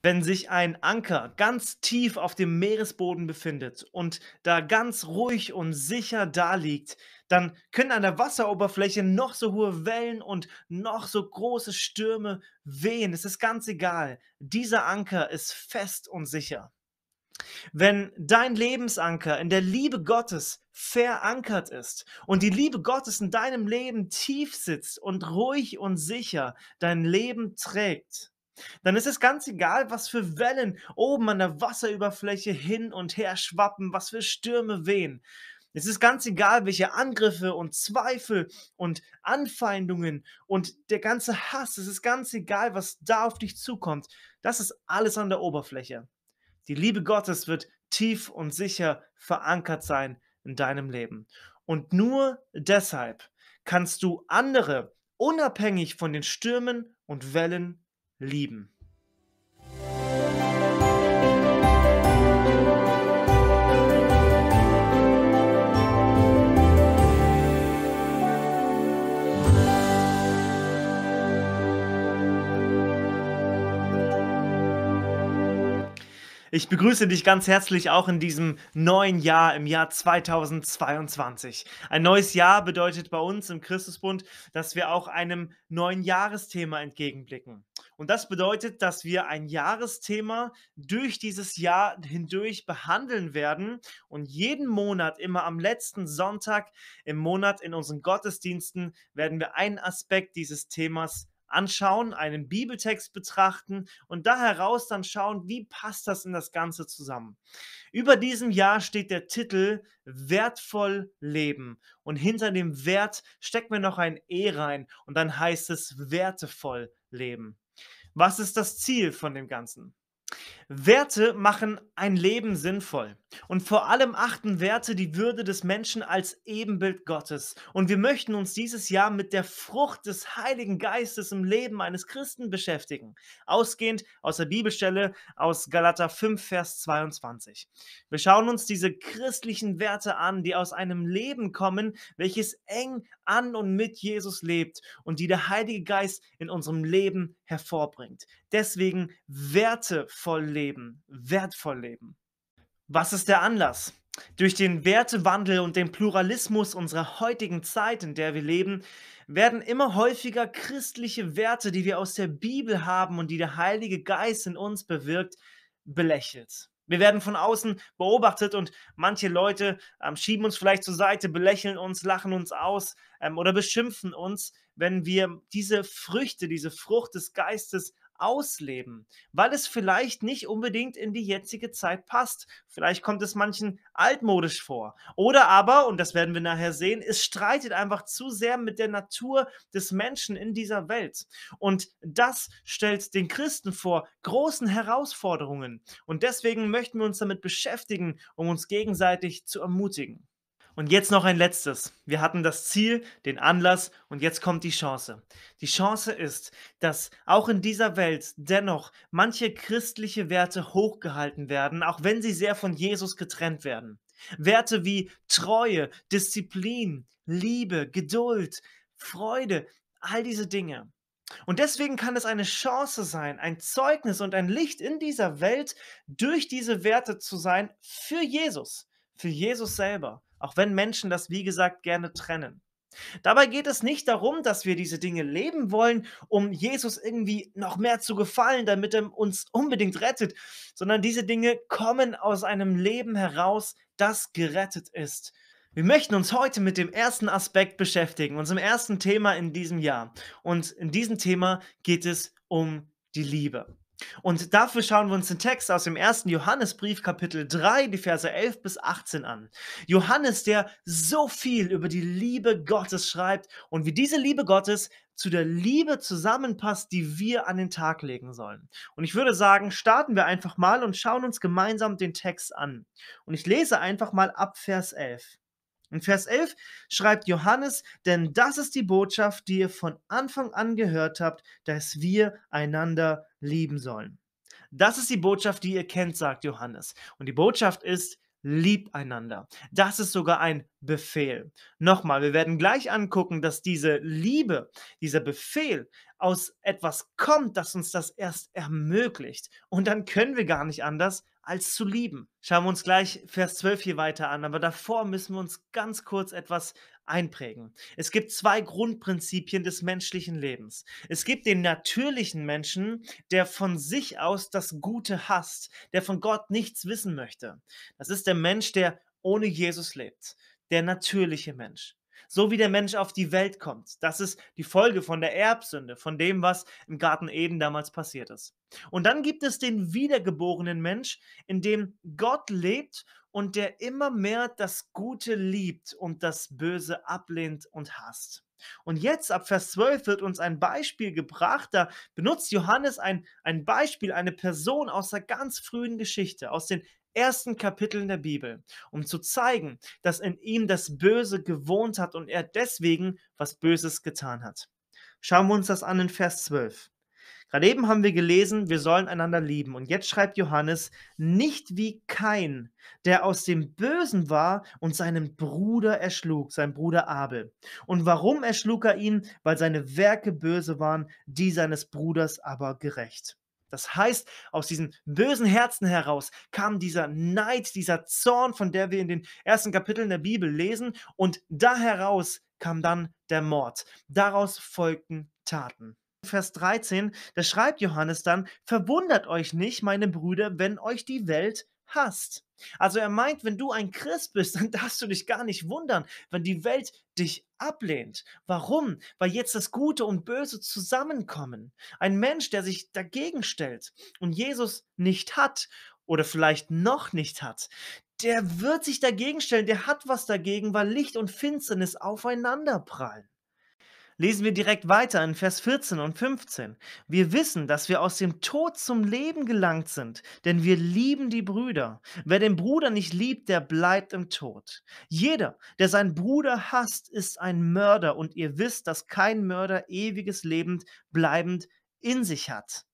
Wenn sich ein Anker ganz tief auf dem Meeresboden befindet und da ganz ruhig und sicher da liegt, dann können an der Wasseroberfläche noch so hohe Wellen und noch so große Stürme wehen. Es ist ganz egal. Dieser Anker ist fest und sicher. Wenn dein Lebensanker in der Liebe Gottes verankert ist und die Liebe Gottes in deinem Leben tief sitzt und ruhig und sicher dein Leben trägt, dann ist es ganz egal, was für Wellen oben an der Wasseroberfläche hin und her schwappen, was für Stürme wehen. Es ist ganz egal, welche Angriffe und Zweifel und Anfeindungen und der ganze Hass, es ist ganz egal, was da auf dich zukommt. Das ist alles an der Oberfläche. Die Liebe Gottes wird tief und sicher verankert sein in deinem Leben. Und nur deshalb kannst du andere unabhängig von den Stürmen und Wellen lieben. Ich begrüße dich ganz herzlich auch in diesem neuen Jahr im Jahr 2022. Ein neues Jahr bedeutet bei uns im Christusbund, dass wir auch einem neuen Jahresthema entgegenblicken. Und das bedeutet, dass wir ein Jahresthema durch dieses Jahr hindurch behandeln werden und jeden Monat, immer am letzten Sonntag im Monat in unseren Gottesdiensten, werden wir einen Aspekt dieses Themas anschauen, einen Bibeltext betrachten und da heraus dann schauen, wie passt das in das Ganze zusammen. Über diesem Jahr steht der Titel Wertvoll Leben und hinter dem Wert steckt mir noch ein E rein und dann heißt es wertevoll Leben. Was ist das Ziel von dem Ganzen? Werte machen ein Leben sinnvoll. Und vor allem achten Werte die Würde des Menschen als Ebenbild Gottes. Und wir möchten uns dieses Jahr mit der Frucht des Heiligen Geistes im Leben eines Christen beschäftigen. Ausgehend aus der Bibelstelle aus Galater 5, Vers 22. Wir schauen uns diese christlichen Werte an, die aus einem Leben kommen, welches eng an und mit Jesus lebt und die der Heilige Geist in unserem Leben hervorbringt. Deswegen wertevoll leben leben, wertvoll leben. Was ist der Anlass? Durch den Wertewandel und den Pluralismus unserer heutigen Zeit, in der wir leben, werden immer häufiger christliche Werte, die wir aus der Bibel haben und die der Heilige Geist in uns bewirkt, belächelt. Wir werden von außen beobachtet und manche Leute ähm, schieben uns vielleicht zur Seite, belächeln uns, lachen uns aus ähm, oder beschimpfen uns, wenn wir diese Früchte, diese Frucht des Geistes ausleben, weil es vielleicht nicht unbedingt in die jetzige Zeit passt. Vielleicht kommt es manchen altmodisch vor. Oder aber, und das werden wir nachher sehen, es streitet einfach zu sehr mit der Natur des Menschen in dieser Welt. Und das stellt den Christen vor großen Herausforderungen. Und deswegen möchten wir uns damit beschäftigen, um uns gegenseitig zu ermutigen. Und jetzt noch ein letztes. Wir hatten das Ziel, den Anlass und jetzt kommt die Chance. Die Chance ist, dass auch in dieser Welt dennoch manche christliche Werte hochgehalten werden, auch wenn sie sehr von Jesus getrennt werden. Werte wie Treue, Disziplin, Liebe, Geduld, Freude, all diese Dinge. Und deswegen kann es eine Chance sein, ein Zeugnis und ein Licht in dieser Welt durch diese Werte zu sein für Jesus, für Jesus selber auch wenn Menschen das, wie gesagt, gerne trennen. Dabei geht es nicht darum, dass wir diese Dinge leben wollen, um Jesus irgendwie noch mehr zu gefallen, damit er uns unbedingt rettet, sondern diese Dinge kommen aus einem Leben heraus, das gerettet ist. Wir möchten uns heute mit dem ersten Aspekt beschäftigen, unserem ersten Thema in diesem Jahr. Und in diesem Thema geht es um die Liebe. Und dafür schauen wir uns den Text aus dem ersten Johannesbrief, Kapitel 3, die Verse 11 bis 18 an. Johannes, der so viel über die Liebe Gottes schreibt und wie diese Liebe Gottes zu der Liebe zusammenpasst, die wir an den Tag legen sollen. Und ich würde sagen, starten wir einfach mal und schauen uns gemeinsam den Text an. Und ich lese einfach mal ab Vers 11. In Vers 11 schreibt Johannes, denn das ist die Botschaft, die ihr von Anfang an gehört habt, dass wir einander lieben sollen. Das ist die Botschaft, die ihr kennt, sagt Johannes. Und die Botschaft ist, liebt einander. Das ist sogar ein Befehl. Nochmal, wir werden gleich angucken, dass diese Liebe, dieser Befehl aus etwas kommt, das uns das erst ermöglicht. Und dann können wir gar nicht anders, als zu lieben. Schauen wir uns gleich Vers 12 hier weiter an, aber davor müssen wir uns ganz kurz etwas einprägen. Es gibt zwei Grundprinzipien des menschlichen Lebens. Es gibt den natürlichen Menschen, der von sich aus das Gute hasst, der von Gott nichts wissen möchte. Das ist der Mensch, der ohne Jesus lebt, der natürliche Mensch. So wie der Mensch auf die Welt kommt. Das ist die Folge von der Erbsünde, von dem, was im Garten Eden damals passiert ist. Und dann gibt es den wiedergeborenen Mensch, in dem Gott lebt und der immer mehr das Gute liebt und das Böse ablehnt und hasst. Und jetzt ab Vers 12 wird uns ein Beispiel gebracht, da benutzt Johannes ein, ein Beispiel, eine Person aus der ganz frühen Geschichte, aus den ersten Kapiteln der Bibel, um zu zeigen, dass in ihm das Böse gewohnt hat und er deswegen was Böses getan hat. Schauen wir uns das an in Vers 12. Gerade eben haben wir gelesen, wir sollen einander lieben. Und jetzt schreibt Johannes, nicht wie kein, der aus dem Bösen war und seinen Bruder erschlug, sein Bruder Abel. Und warum erschlug er ihn? Weil seine Werke böse waren, die seines Bruders aber gerecht. Das heißt, aus diesem bösen Herzen heraus kam dieser Neid, dieser Zorn, von der wir in den ersten Kapiteln der Bibel lesen, und da heraus kam dann der Mord. Daraus folgten Taten. Vers 13, da schreibt Johannes dann, verwundert euch nicht, meine Brüder, wenn euch die Welt hast. Also er meint, wenn du ein Christ bist, dann darfst du dich gar nicht wundern, wenn die Welt dich ablehnt. Warum? Weil jetzt das Gute und Böse zusammenkommen. Ein Mensch, der sich dagegen stellt und Jesus nicht hat oder vielleicht noch nicht hat, der wird sich dagegen stellen, der hat was dagegen, weil Licht und Finsternis aufeinander prallen. Lesen wir direkt weiter in Vers 14 und 15. Wir wissen, dass wir aus dem Tod zum Leben gelangt sind, denn wir lieben die Brüder. Wer den Bruder nicht liebt, der bleibt im Tod. Jeder, der seinen Bruder hasst, ist ein Mörder und ihr wisst, dass kein Mörder ewiges Leben bleibend in sich hat.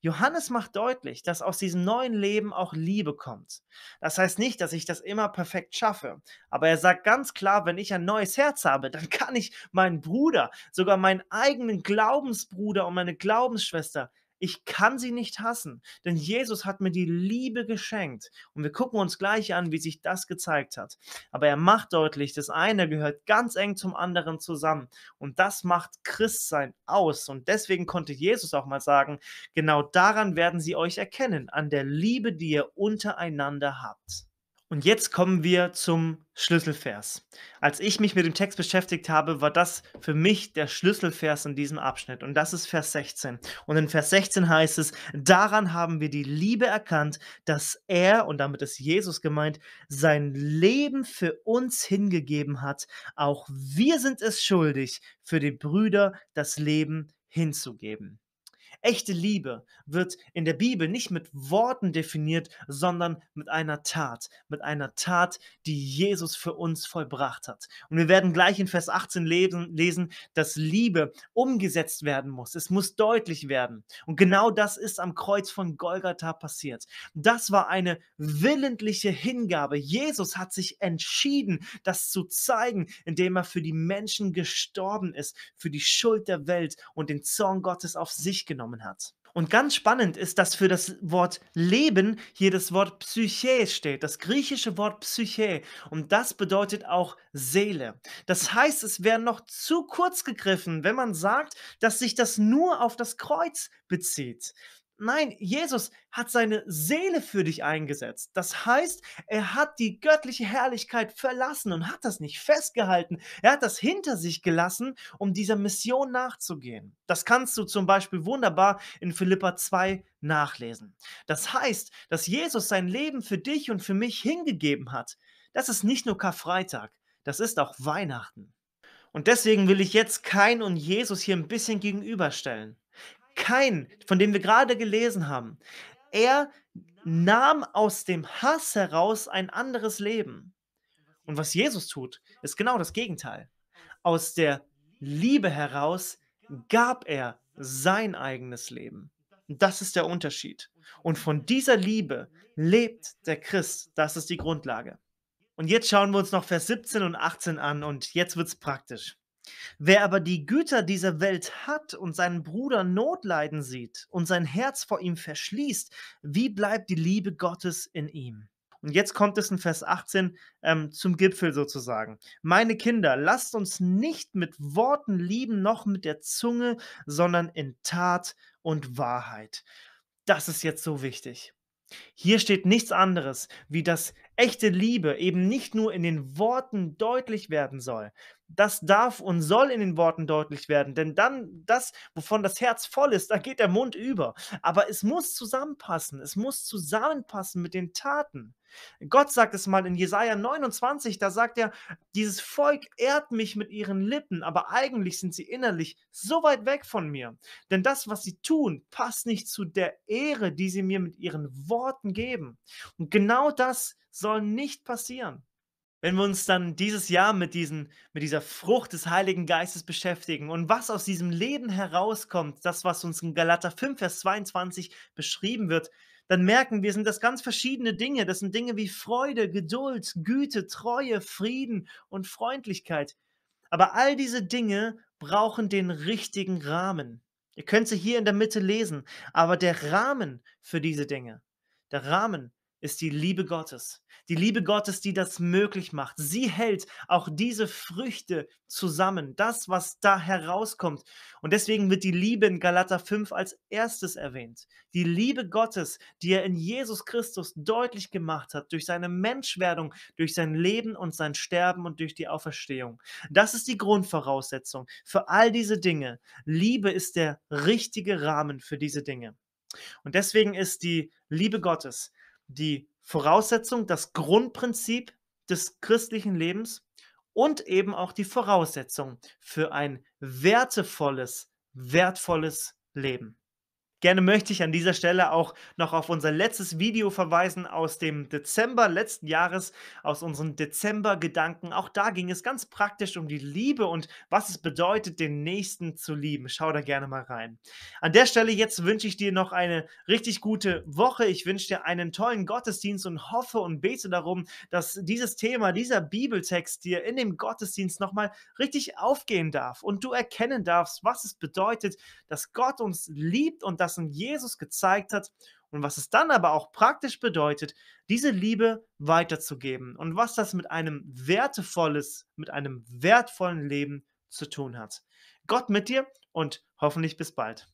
Johannes macht deutlich, dass aus diesem neuen Leben auch Liebe kommt. Das heißt nicht, dass ich das immer perfekt schaffe, aber er sagt ganz klar, wenn ich ein neues Herz habe, dann kann ich meinen Bruder, sogar meinen eigenen Glaubensbruder und meine Glaubensschwester ich kann sie nicht hassen, denn Jesus hat mir die Liebe geschenkt. Und wir gucken uns gleich an, wie sich das gezeigt hat. Aber er macht deutlich, das eine gehört ganz eng zum anderen zusammen. Und das macht Christsein aus. Und deswegen konnte Jesus auch mal sagen, genau daran werden sie euch erkennen, an der Liebe, die ihr untereinander habt. Und jetzt kommen wir zum Schlüsselvers. Als ich mich mit dem Text beschäftigt habe, war das für mich der Schlüsselvers in diesem Abschnitt. Und das ist Vers 16. Und in Vers 16 heißt es, daran haben wir die Liebe erkannt, dass er, und damit ist Jesus gemeint, sein Leben für uns hingegeben hat. Auch wir sind es schuldig, für die Brüder das Leben hinzugeben. Echte Liebe wird in der Bibel nicht mit Worten definiert, sondern mit einer Tat, mit einer Tat, die Jesus für uns vollbracht hat. Und wir werden gleich in Vers 18 lesen, lesen dass Liebe umgesetzt werden muss. Es muss deutlich werden. Und genau das ist am Kreuz von Golgatha passiert. Das war eine willentliche Hingabe. Jesus hat sich entschieden, das zu zeigen, indem er für die Menschen gestorben ist, für die Schuld der Welt und den Zorn Gottes auf sich genommen genommen hat. Und ganz spannend ist, dass für das Wort Leben hier das Wort Psyche steht, das griechische Wort Psyche. Und das bedeutet auch Seele. Das heißt, es wäre noch zu kurz gegriffen, wenn man sagt, dass sich das nur auf das Kreuz bezieht. Nein, Jesus hat seine Seele für dich eingesetzt. Das heißt, er hat die göttliche Herrlichkeit verlassen und hat das nicht festgehalten. Er hat das hinter sich gelassen, um dieser Mission nachzugehen. Das kannst du zum Beispiel wunderbar in Philippa 2 nachlesen. Das heißt, dass Jesus sein Leben für dich und für mich hingegeben hat. Das ist nicht nur Karfreitag, das ist auch Weihnachten. Und deswegen will ich jetzt Kain und Jesus hier ein bisschen gegenüberstellen. Kein, von dem wir gerade gelesen haben, er nahm aus dem Hass heraus ein anderes Leben. Und was Jesus tut, ist genau das Gegenteil. Aus der Liebe heraus gab er sein eigenes Leben. Das ist der Unterschied. Und von dieser Liebe lebt der Christ. Das ist die Grundlage. Und jetzt schauen wir uns noch Vers 17 und 18 an und jetzt wird es praktisch. Wer aber die Güter dieser Welt hat und seinen Bruder Notleiden sieht und sein Herz vor ihm verschließt, wie bleibt die Liebe Gottes in ihm? Und jetzt kommt es in Vers 18 ähm, zum Gipfel sozusagen. Meine Kinder, lasst uns nicht mit Worten lieben, noch mit der Zunge, sondern in Tat und Wahrheit. Das ist jetzt so wichtig. Hier steht nichts anderes, wie dass echte Liebe eben nicht nur in den Worten deutlich werden soll. Das darf und soll in den Worten deutlich werden, denn dann das, wovon das Herz voll ist, da geht der Mund über. Aber es muss zusammenpassen, es muss zusammenpassen mit den Taten. Gott sagt es mal in Jesaja 29, da sagt er, dieses Volk ehrt mich mit ihren Lippen, aber eigentlich sind sie innerlich so weit weg von mir. Denn das, was sie tun, passt nicht zu der Ehre, die sie mir mit ihren Worten geben. Und genau das soll nicht passieren wenn wir uns dann dieses Jahr mit, diesen, mit dieser Frucht des Heiligen Geistes beschäftigen und was aus diesem Leben herauskommt, das, was uns in Galater 5, Vers 22 beschrieben wird, dann merken wir, sind das ganz verschiedene Dinge. Das sind Dinge wie Freude, Geduld, Güte, Treue, Frieden und Freundlichkeit. Aber all diese Dinge brauchen den richtigen Rahmen. Ihr könnt sie hier in der Mitte lesen, aber der Rahmen für diese Dinge, der Rahmen ist die Liebe Gottes. Die Liebe Gottes, die das möglich macht. Sie hält auch diese Früchte zusammen, das, was da herauskommt. Und deswegen wird die Liebe in Galater 5 als erstes erwähnt. Die Liebe Gottes, die er in Jesus Christus deutlich gemacht hat, durch seine Menschwerdung, durch sein Leben und sein Sterben und durch die Auferstehung. Das ist die Grundvoraussetzung für all diese Dinge. Liebe ist der richtige Rahmen für diese Dinge. Und deswegen ist die Liebe Gottes die Voraussetzung, das Grundprinzip des christlichen Lebens und eben auch die Voraussetzung für ein wertevolles, wertvolles Leben. Gerne möchte ich an dieser Stelle auch noch auf unser letztes Video verweisen aus dem Dezember letzten Jahres, aus unseren Dezember-Gedanken. Auch da ging es ganz praktisch um die Liebe und was es bedeutet, den Nächsten zu lieben. Schau da gerne mal rein. An der Stelle jetzt wünsche ich dir noch eine richtig gute Woche. Ich wünsche dir einen tollen Gottesdienst und hoffe und bete darum, dass dieses Thema, dieser Bibeltext dir in dem Gottesdienst nochmal richtig aufgehen darf und du erkennen darfst, was es bedeutet, dass Gott uns liebt und dass das Jesus gezeigt hat und was es dann aber auch praktisch bedeutet, diese Liebe weiterzugeben und was das mit einem wertevolles, mit einem wertvollen Leben zu tun hat. Gott mit dir und hoffentlich bis bald.